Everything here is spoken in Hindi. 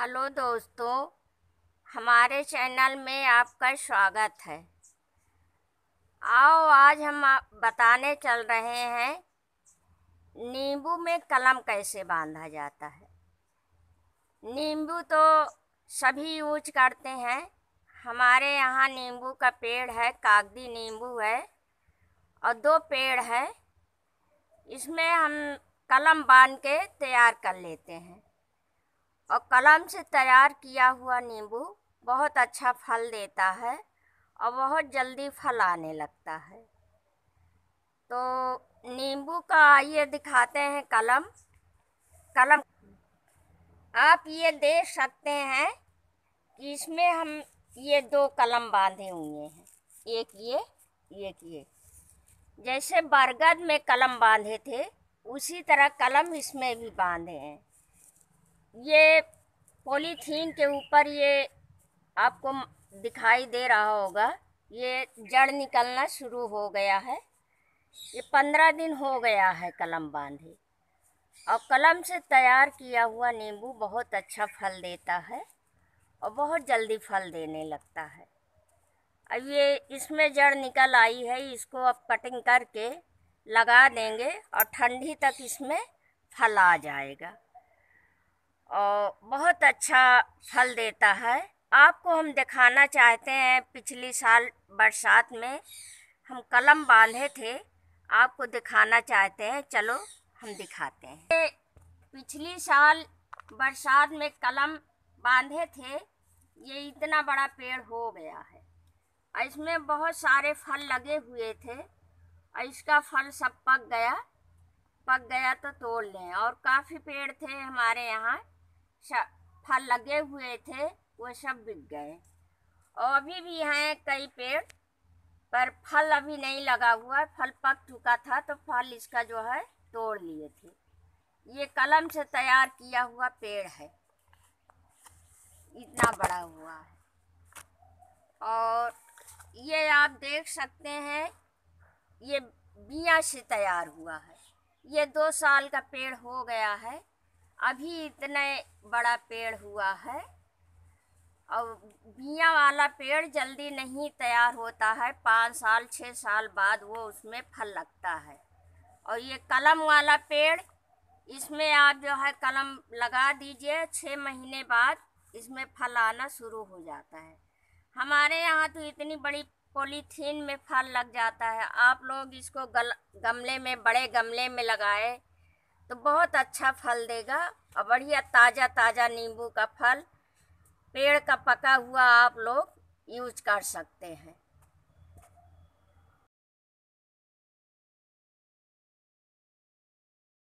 हेलो दोस्तों हमारे चैनल में आपका स्वागत है आओ आज हम बताने चल रहे हैं नींबू में कलम कैसे बांधा जाता है नींबू तो सभी यूज करते हैं हमारे यहाँ नींबू का पेड़ है कागदी नींबू है और दो पेड़ है इसमें हम कलम बांध के तैयार कर लेते हैं और कलम से तैयार किया हुआ नींबू बहुत अच्छा फल देता है और बहुत जल्दी फल आने लगता है तो नींबू का आइए दिखाते हैं कलम कलम आप ये देख सकते हैं कि इसमें हम ये दो कलम बांधे हुए हैं एक ये एक ये जैसे बरगद में कलम बांधे थे उसी तरह कलम इसमें भी बांधे हैं ये पॉलीथीन के ऊपर ये आपको दिखाई दे रहा होगा ये जड़ निकलना शुरू हो गया है ये पंद्रह दिन हो गया है कलम बांधे और कलम से तैयार किया हुआ नींबू बहुत अच्छा फल देता है और बहुत जल्दी फल देने लगता है अब ये इसमें जड़ निकल आई है इसको अब कटिंग करके लगा देंगे और ठंडी तक इसमें फल आ जाएगा और बहुत अच्छा फल देता है आपको हम दिखाना चाहते हैं पिछली साल बरसात में हम कलम बांधे थे आपको दिखाना चाहते हैं चलो हम दिखाते हैं पिछली साल बरसात में कलम बांधे थे ये इतना बड़ा पेड़ हो गया है इसमें बहुत सारे फल लगे हुए थे इसका फल सब पक गया पक गया तो तोड़ लें और काफ़ी पेड़ थे हमारे यहाँ फल लगे हुए थे वो सब बिक गए और अभी भी हैं कई पेड़ पर फल अभी नहीं लगा हुआ फल पक चुका था तो फल इसका जो है तोड़ लिए थे ये कलम से तैयार किया हुआ पेड़ है इतना बड़ा हुआ है और ये आप देख सकते हैं ये बिया से तैयार हुआ है ये दो साल का पेड़ हो गया है अभी इतना बड़ा पेड़ हुआ है और बिया वाला पेड़ जल्दी नहीं तैयार होता है पाँच साल छः साल बाद वो उसमें फल लगता है और ये कलम वाला पेड़ इसमें आप जो है कलम लगा दीजिए छः महीने बाद इसमें फल आना शुरू हो जाता है हमारे यहाँ तो इतनी बड़ी पॉलीथीन में फल लग जाता है आप लोग इसको गल गमले में बड़े गमले में लगाए तो बहुत अच्छा फल देगा और बढ़िया ताज़ा ताज़ा नींबू का फल पेड़ का पका हुआ आप लोग यूज कर सकते हैं